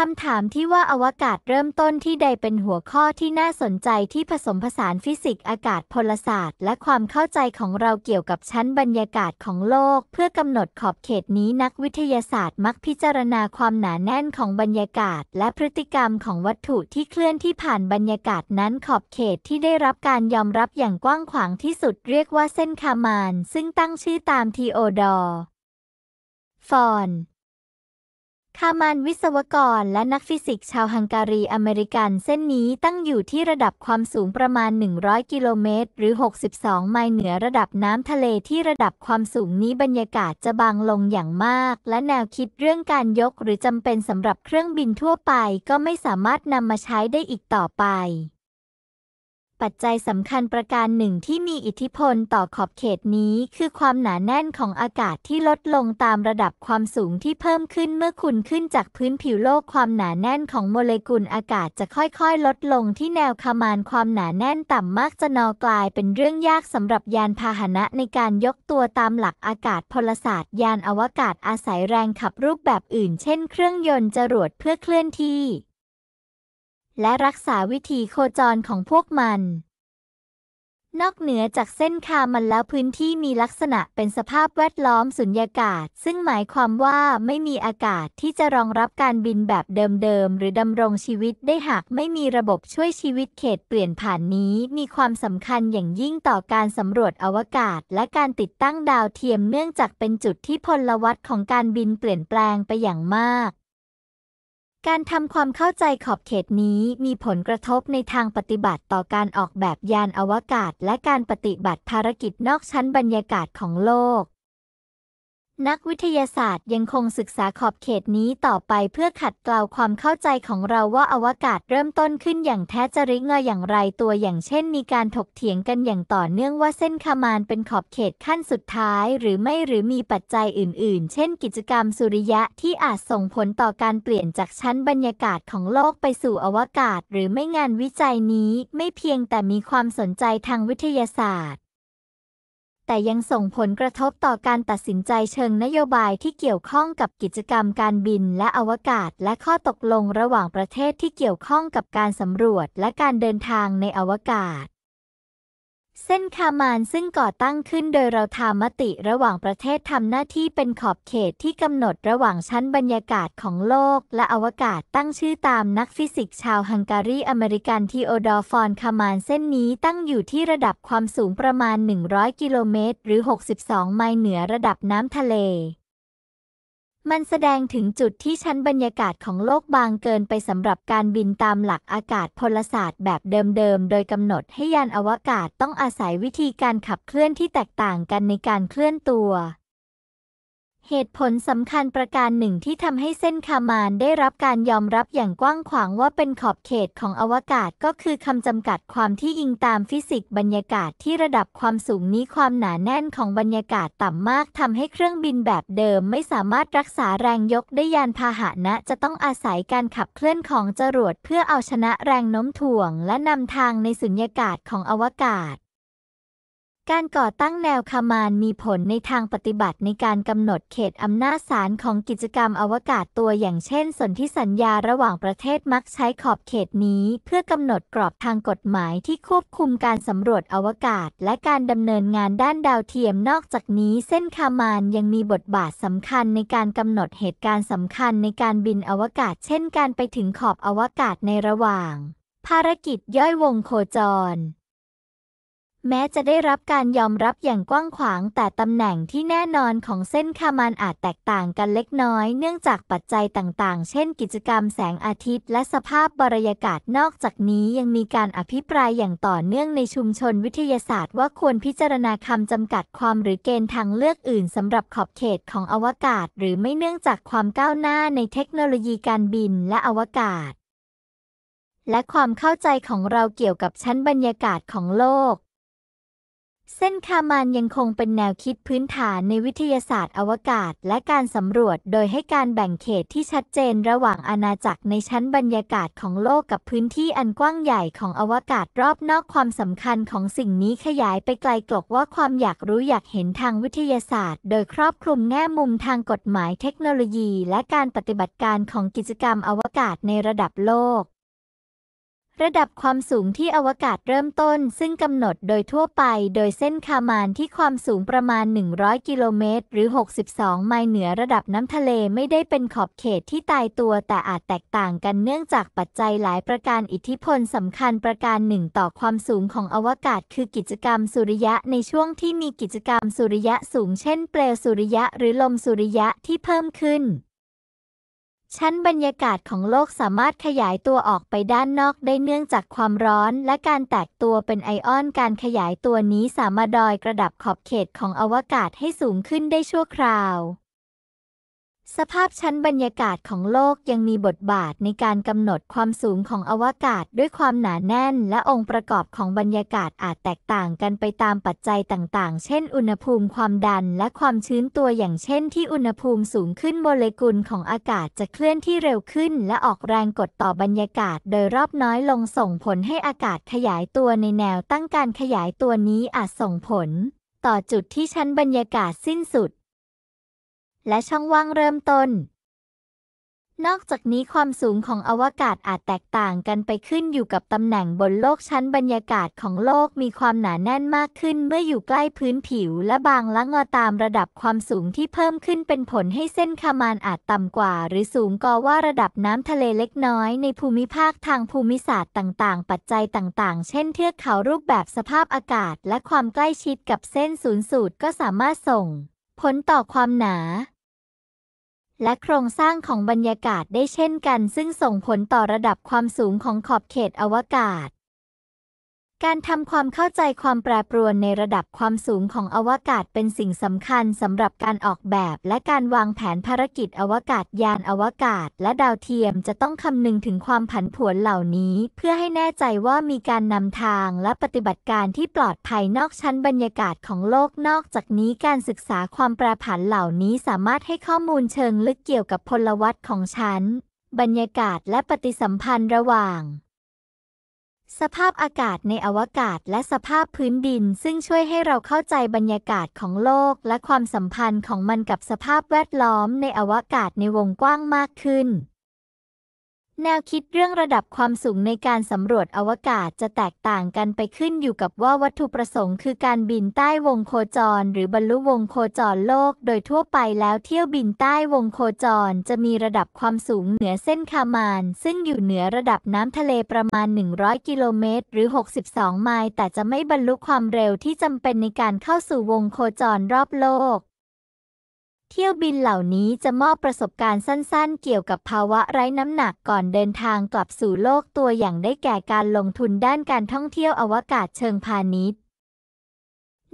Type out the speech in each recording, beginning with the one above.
คำถามที่ว่าอวกาศเริ่มต้นที่ใดเป็นหัวข้อที่น่าสนใจที่ผสมผสานฟิสิกส์อากาศพลศาสตร์ และความเข้าใจของเราเกี่ยวกับชั้นบรรยากาศของโลก เพื่อกำหนดขอบเขตนี้นักวิทยาศาสตร์มักพิจารณาความหนาแน่นของบรรยากาศและพฤติกรรมของวัตถุที่เคลื่อนที่ผ่านบรรยากาศนั้นขอบเขตที่ได้รับการยอมรับอย่างกว้างขวางที่สุดเรียกว่าเส้นคามานซึ่งตั้งชื่อตามทีโอดอร์ฟอนคามันวิศวกรและนักฟิสิกส์ชาวฮังการีอเมริกันเส้นนี้ตั้งอยู่ที่ระดับความสูงประมาณ 100 กิโลเมตร หรือ 62 ไมล์เหนือระดับน้ำทะเลที่ระดับความสูงนี้บรรยากาศจะบางลงอย่างมาก และแนวคิดเรื่องการยกหรือจำเป็นสำหรับเครื่องบินทั่วไปก็ไม่สามารถนำมาใช้ได้อีกต่อไปปัจจัยสำคัญประการหนึ่งที่มีอิทธิพลต่อขอบเขตนี้คือความหนาแน่นของอากาศที่ลดลงตามระดับความสูงที่เพิ่มขึ้นเมื่อคุณขึ้นจากพื้นผิวโลกความหนาแน่นของโมเลกุลอากาศจะค่อยๆ ลดลงที่แนวคามานความหนาแน่นต่ำมากจะนอกลายเป็นเรื่องยากสำหรับยานพาหนะในการยกตัวตามหลักอากาศพลศาสตร์ยานอวกาศอาศัยแรงขับรูปแบบอื่นเช่นเครื่องยนต์จรวดเพื่อเคลื่อนที่และรักษาวิถีโคจรของพวกมัน นอกเหนือจากเส้นคามัน แล้วพื้นที่มีลักษณะเป็นสภาพแวดล้อมสุญญากาศ ซึ่งหมายความว่าไม่มีอากาศที่จะรองรับการบินแบบเดิม ๆ หรือดำรงชีวิตได้หากไม่มีระบบช่วยชีวิตเขตเปลี่ยนผ่านนี้ มีความสำคัญอย่างยิ่งต่อการสำรวจอวกาศ และการติดตั้งดาวเทียมเนื่องจากเป็นจุดที่พลวัตของการบินเปลี่ยนแปลงไปอย่างมากการทำความเข้าใจขอบเขตนี้มีผลกระทบในทางปฏิบัติต่อการออกแบบยานอวกาศและการปฏิบัติภารกิจนอกชั้นบรรยากาศของโลกนักวิทยาศาสตร์ยังคงศึกษาขอบเขตนี้ต่อไปเพื่อขัดเกลาความเข้าใจของเราว่าอวกาศเริ่มต้นขึ้นอย่างแท้จริงอย่างไรตัวอย่างเช่นมีการถกเถียงกันอย่างต่อเนื่องว่าเส้นขามานเป็นขอบเขตขั้นสุดท้ายหรือไม่หรือมีปัจจัยอื่นๆ เช่นกิจกรรมสุริยะที่อาจส่งผลต่อการเปลี่ยนจากชั้นบรรยากาศของโลกไปสู่อวกาศหรือไม่งานวิจัยนี้ไม่เพียงแต่มีความสนใจทางวิทยาศาสตร์แต่ยังส่งผลกระทบต่อการตัดสินใจเชิงนโยบายที่เกี่ยวข้องกับกิจกรรมการบินและอวกาศ และข้อตกลงระหว่างประเทศที่เกี่ยวข้องกับการสำรวจและการเดินทางในอวกาศเส้นคามานซึ่งก่อตั้งขึ้นโดยเราทามติระหว่างประเทศทำหน้าที่เป็นขอบเขตที่กำหนดระหว่างชั้นบรรยากาศของโลกและอวกาศตั้งชื่อตามนักฟิสิกส์ชาวฮังการีอเมริกันทีโอดอร์ฟอนคามานเส้นนี้ตั้งอยู่ที่ระดับความสูงประมาณ 100 กิโลเมตรหรือ 62 ไมล์เหนือระดับน้ำทะเลมันแสดงถึงจุดที่ชั้นบรรยากาศของโลกบางเกินไปสำหรับการบินตามหลักอากาศพลศาสตร์แบบเดิมๆ โดยกำหนดให้ยานอวกาศต้องอาศัยวิธีการขับเคลื่อนที่แตกต่างกันในการเคลื่อนตัวเหตุผลสำคัญประการหนึ่งที่ทำให้เส้นคามานได้รับการยอมรับอย่างกว้างขวางว่าเป็นขอบเขตของอวกาศก็คือคำจำกัดความที่ยิงตามฟิสิกส์บรรยากาศที่ระดับความสูงนี้ความหนาแน่นของบรรยากาศต่ำมากทำให้เครื่องบินแบบเดิมไม่สามารถรักษาแรงยกได้ยานพาหนะจะต้องอาศัยการขับเคลื่อนของจรวดเพื่อเอาชนะแรงโน้มถ่วงและนำทางในสุญญากาศของอวกาศการก่อตั้งแนวคามานมีผลในทางปฏิบัติในการกำหนดเขตอำนาจศาลของกิจกรรมอวกาศตัวอย่างเช่นสนธิสัญญาระหว่างประเทศมักใช้ขอบเขตนี้เพื่อกำหนดกรอบทางกฎหมายที่ควบคุมการสำรวจอวกาศและการดำเนินงานด้านดาวเทียมนอกจากนี้เส้นคามานยังมีบทบาทสำคัญในการกำหนดเหตุการณ์สำคัญในการบินอวกาศเช่นการไปถึงขอบอวกาศในระหว่างภารกิจย่อยวงโคจรแม้จะได้รับการยอมรับอย่างกว้างขวาง แต่ตำแหน่งที่แน่นอนของเส้นคามานอาจแตกต่างกันเล็กน้อย เนื่องจากปัจจัยต่างๆ เช่นกิจกรรมแสงอาทิตย์และสภาพบรรยากาศนอกจากนี้ยังมีการอภิปรายอย่างต่อเนื่องในชุมชนวิทยาศาสตร์ว่าควรพิจารณาคำจำกัดความหรือเกณฑ์ทางเลือกอื่นสำหรับขอบเขตของอวกาศหรือไม่เนื่องจากความก้าวหน้าในเทคโนโลยีการบินและอวกาศ และความเข้าใจของเราเกี่ยวกับชั้นบรรยากาศของโลกเส้นคามานยังคงเป็นแนวคิดพื้นฐานในวิทยาศาสตร์อวกาศและการสำรวจโดยให้การแบ่งเขตที่ชัดเจนระหว่างอาณาจักรในชั้นบรรยากาศของโลกกับพื้นที่อันกว้างใหญ่ของอวกาศรอบนอกความสำคัญของสิ่งนี้ขยายไปไกลกลกว่าความอยากรู้อยากเห็นทางวิทยาศาสตร์โดยครอบคลุมแง่มุมทางกฎหมายเทคโนโลยีและการปฏิบัติการของกิจกรรมอวกาศในระดับโลกระดับความสูงที่อวกาศเริ่มต้นซึ่งกำหนดโดยทั่วไปโดยเส้นคามานที่ความสูงประมาณ 100 กิโลเมตร หรือ 62 ไมล์เหนือระดับน้ำทะเลไม่ได้เป็นขอบเขตที่ตายตัวแต่อาจแตกต่างกันเนื่องจากปัจจัยหลายประการอิทธิพลสำคัญประการหนึ่งต่อความสูงของอวกาศคือกิจกรรมสุริยะในช่วงที่มีกิจกรรมสุริยะสูงเช่นเปลวสุริยะหรือลมสุริยะที่เพิ่มขึ้นชั้นบรรยากาศของโลกสามารถขยายตัวออกไปด้านนอกได้เนื่องจากความร้อน และการแตกตัวเป็นไอออน การขยายตัวนี้สามารถดอยกระดับขอบเขตของอวกาศให้สูงขึ้นได้ชั่วคราวสภาพชั้นบรรยากาศของโลกยังมีบทบาทในการกำหนดความสูงของอวกาศด้วยความหนาแน่นและองค์ประกอบของบรรยากาศอาจแตกต่างกันไปตามปัจจัยต่างๆ เช่น อุณหภูมิความดัน และความชื้นตัวอย่างเช่นที่อุณหภูมิสูงขึ้นโมเลกุลของอากาศจะเคลื่อนที่เร็วขึ้นและออกแรงกดต่อบรรยากาศโดยรอบน้อยลงส่งผลให้อากาศขยายตัวในแนวตั้งการขยายตัวนี้อาจส่งผลต่อจุดที่ชั้นบรรยากาศสิ้นสุดและช่องว่างเริ่มต้น นอกจากนี้ความสูงของอวกาศอาจแตกต่างกันไปขึ้นอยู่กับตำแหน่งบนโลกชั้นบรรยากาศของโลกมีความหนาแน่นมากขึ้นเมื่ออยู่ใกล้พื้นผิวและบางละงอตามระดับความสูงที่เพิ่มขึ้นเป็นผลให้เส้นคามานอาจต่ำกว่า หรือสูงกว่าระดับน้ำทะเลเล็กน้อยในภูมิภาคทางภูมิศาสตร์ต่าง ๆ ปัจจัยต่าง ๆ เช่นเทือกเขารูปแบบสภาพอากาศ และความใกล้ชิดกับเส้นศูนย์สูตรก็สามารถส่ง ผลต่อความหนาและโครงสร้างของบรรยากาศได้เช่นกัน ซึ่งส่งผลต่อระดับความสูงของขอบเขตอวกาศการทำความเข้าใจความแปรปรวนในระดับความสูงของอวกาศเป็นสิ่งสำคัญสำหรับการออกแบบและการวางแผนภารกิจอวกาศยานอวกาศและดาวเทียมจะต้องคำนึงถึงความผันผวนเหล่านี้เพื่อให้แน่ใจว่ามีการนำทางและปฏิบัติการที่ปลอดภัยนอกชั้นบรรยากาศของโลกนอกจากนี้การศึกษาความแปรผันเหล่านี้สามารถให้ข้อมูลเชิงลึกเกี่ยวกับพลวัตของชั้นบรรยากาศและปฏิสัมพันธ์ระหว่างสภาพอากาศในอวกาศและสภาพพื้นดินซึ่งช่วยให้เราเข้าใจบรรยากาศของโลกและความสัมพันธ์ของมันกับสภาพแวดล้อมในอวกาศในวงกว้างมากขึ้นแนวคิดเรื่องระดับความสูงในการสำรวจอวกาศจะแตกต่างกันไปขึ้นอยู่กับว่าวัตถุประสงค์คือการบินใต้วงโคจรหรือบรรลุวงโคจรโลกโดยทั่วไปแล้วเที่ยวบินใต้วงโคจรจะมีระดับความสูงเหนือเส้นคามานซึ่งอยู่เหนือระดับน้ำทะเลประมาณ 100 กิโลเมตรหรือ 62 ไมล์แต่จะไม่บรรลุความเร็วที่จำเป็นในการเข้าสู่วงโคจรรอบโลกเที่ยวบินเหล่านี้จะมอบประสบการณ์สั้นๆ เกี่ยวกับภาวะไร้น้ำหนักก่อนเดินทางกลับสู่โลกตัวอย่างได้แก่การลงทุนด้านการท่องเที่ยวอวกาศเชิงพาณิชย์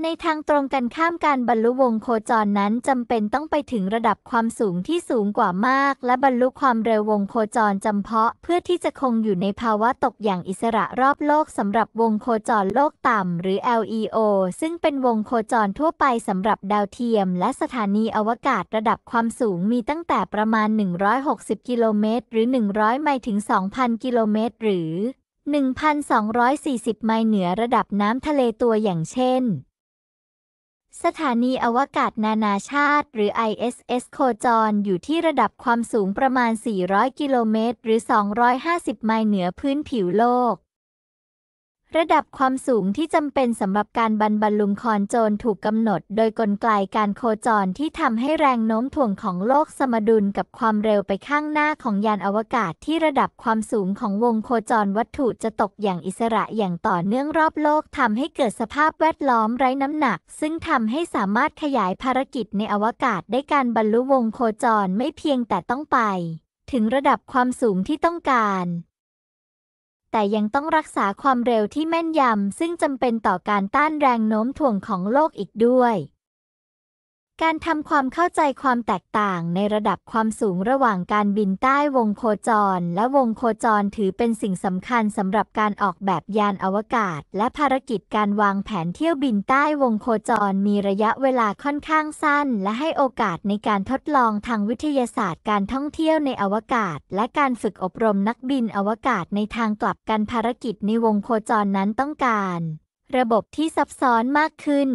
ในทางตรงกันข้ามการบรรลุวงโคจรนั้นจำเป็นต้องไปถึงระดับความสูงที่สูงกว่ามากและบรรลุความเร็ววงโคจรจำเพาะเพื่อที่จะคงอยู่ในภาวะตกอย่างอิสระรอบโลกสำหรับวงโคจรโลกต่ำหรือ LEO ซึ่งเป็นวงโคจรทั่วไปสำหรับดาวเทียมและสถานีอวกาศระดับความสูงมีตั้งแต่ประมาณ 160กิโลเมตรหรือ100ไมล์ถึง2,000กิโลเมตรหรือ1,240ไมล์เหนือระดับน้ำทะเลตัวอย่างเช่นสถานีอวกาศนานาชาติหรือ ISS โคจรอยู่ที่ระดับความสูงประมาณ 400 กิโลเมตรหรือ 250 ไมล์เหนือพื้นผิวโลกระดับความสูงที่จำเป็นสำหรับการบรรบรลุมคอนโจรถูกกำหนดโดยกลไกการโคจรที่ทำให้แรงโน้มถ่วงของโลกสมดุลกับความเร็วไปข้างหน้าของยานอวกาศที่ระดับความสูงของวงโคจรวัตถุจะตกอย่างอิสระอย่างต่อเนื่องรอบโลกทำให้เกิดสภาพแวดล้อมไร้น้ำหนักซึ่งทำให้สามารถขยายภารกิจในอวกาศได้การบรรลุวงโคจรไม่เพียงแต่ต้องไปถึงระดับความสูงที่ต้องการแต่ยังต้องรักษาความเร็วที่แม่นยำ ซึ่งจำเป็นต่อการต้านแรงโน้มถ่วงของโลกอีกด้วยการทำความเข้าใจความแตกต่างในระดับความสูงระหว่างการบินใต้วงโคจรและวงโคจรถือเป็นสิ่งสำคัญสำหรับการออกแบบยานอวกาศและภารกิจการวางแผนเที่ยวบินใต้วงโคจรมีระยะเวลาค่อนข้างสั้นและให้โอกาสในการทดลองทางวิทยาศาสตร์การท่องเที่ยวในอวกาศและการฝึกอบรมนักบินอวกาศในทางกลับกันภารกิจในวงโคจรนั้นต้องการระบบที่ซับซ้อนมากขึ้น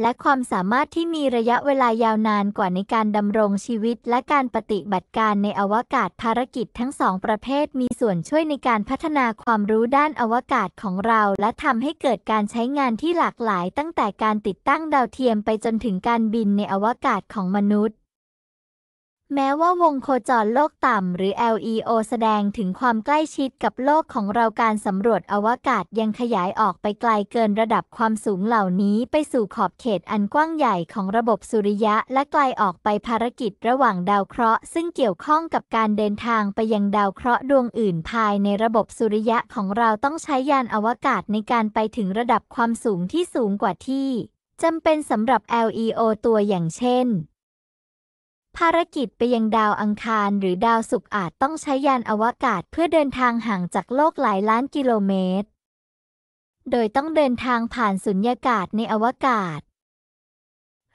และความสามารถที่มีระยะเวลายาวนานกว่าในการดำรงชีวิตและการปฏิบัติการในอวกาศภารกิจทั้งสองประเภทมีส่วนช่วยในการพัฒนาความรู้ด้านอวกาศของเรา และทำให้เกิดการใช้งานที่หลากหลายตั้งแต่การติดตั้งดาวเทียมไปจนถึงการบินในอวกาศของมนุษย์แม้ว่าวงโคจรโลกต่ำหรือ LEO แสดงถึงความใกล้ชิดกับโลกของเราการสำรวจอวกาศยังขยายออกไปไกลเกินระดับความสูงเหล่านี้ไปสู่ขอบเขตอันกว้างใหญ่ของระบบสุริยะและไกลออกไปภารกิจระหว่างดาวเคราะห์ซึ่งเกี่ยวข้องกับการเดินทางไปยังดาวเคราะห์ดวงอื่นภายในระบบสุริยะของเราต้องใช้ยานอวกาศในการไปถึงระดับความสูงที่สูงกว่าที่จำเป็นสำหรับ LEO ตัวอย่างเช่นภารกิจไปยังดาวอังคารหรือดาวศุกร์อาจต้องใช้ยานอวกาศเพื่อเดินทางห่างจากโลกหลายล้านกิโลเมตร โดยต้องเดินทางผ่านสุญญากาศในอวกาศ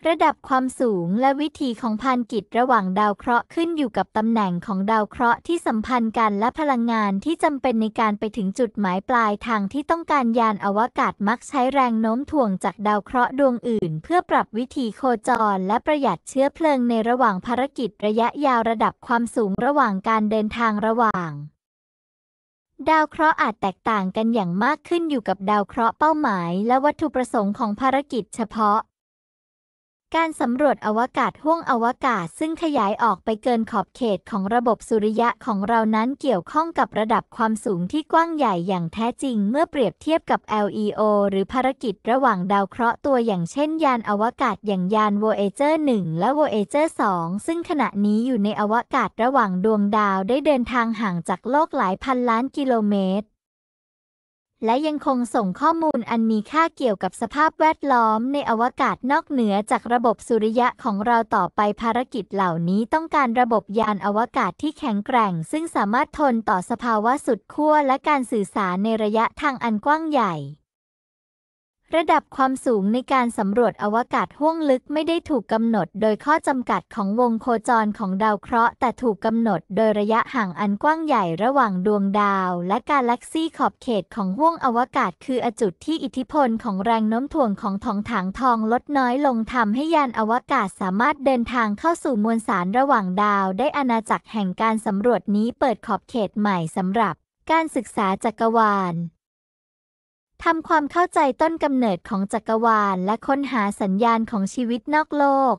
ระดับความสูงและวิธีของพานกิจระหว่างดาวเคราะห์ขึ้นอยู่กับตำแหน่งของดาวเคราะห์ที่สัมพันธ์กันและพลังงานที่จำเป็นในการไปถึงจุดหมายปลายทางที่ต้องการยานอวกาศมักใช้แรงโน้มถ่วงจากดาวเคราะห์ดวงอื่นเพื่อปรับวิธีโคจรและประหยัดเชื้อเพลิงในระหว่างภารกิจระยะยาวระดับความสูงระหว่างการเดินทางระหว่าง ดาวเคราะห์อาจแตกต่างกันอย่างมากขึ้นอยู่กับดาวเคราะห์เป้าหมายและวัตถุประสงค์ของภารกิจเฉพาะการสำรวจอวกาศห้วงอวกาศซึ่งขยายออกไปเกินขอบเขตของระบบสุริยะของเรานั้นเกี่ยวข้องกับระดับความสูงที่กว้างใหญ่อย่างแท้จริงเมื่อเปรียบเทียบกับ LEO หรือภารกิจระหว่างดาวเคราะห์ตัวอย่างเช่นยานอวกาศอย่างยาน Voyager 1และ Voyager 2 ซึ่งขณะนี้อยู่ในอวกาศระหว่างดวงดาวได้เดินทางห่างจากโลกหลายพันล้านกิโลเมตรและยังคงส่งข้อมูลอันมีค่าเกี่ยวกับสภาพแวดล้อม ในอวกาศนอกเหนือจากระบบสุริยะของเราต่อไปภารกิจเหล่านี้ต้องการระบบยานอวกาศที่แข็งแกร่ง ซึ่งสามารถทนต่อสภาวะสุดขั้วและการสื่อสารในระยะทางอันกว้างใหญ่ระดับความสูงในการสำรวจอวกาศห้วงลึกไม่ได้ถูกกำหนดโดยข้อจำกัดของวงโคจรของดาวเคราะห์ แต่ถูกกำหนดโดยระยะห่างอันกว้างใหญ่ระหว่างดวงดาวและกาแล็กซีขอบเขตของห้วงอวกาศคืออจุดที่อิทธิพลของแรงโน้มถ่วงของทองถังทองลดน้อยลงทำให้ยานอวกาศสามารถเดินทางเข้าสู่มวลสารระหว่างดาวได้อาณาจักรแห่งการสำรวจนี้เปิดขอบเขตใหม่สำหรับการศึกษาจักรวาลทำความเข้าใจต้นกำเนิดของจักรวาลและค้นหาสัญญาณของชีวิตนอกโลก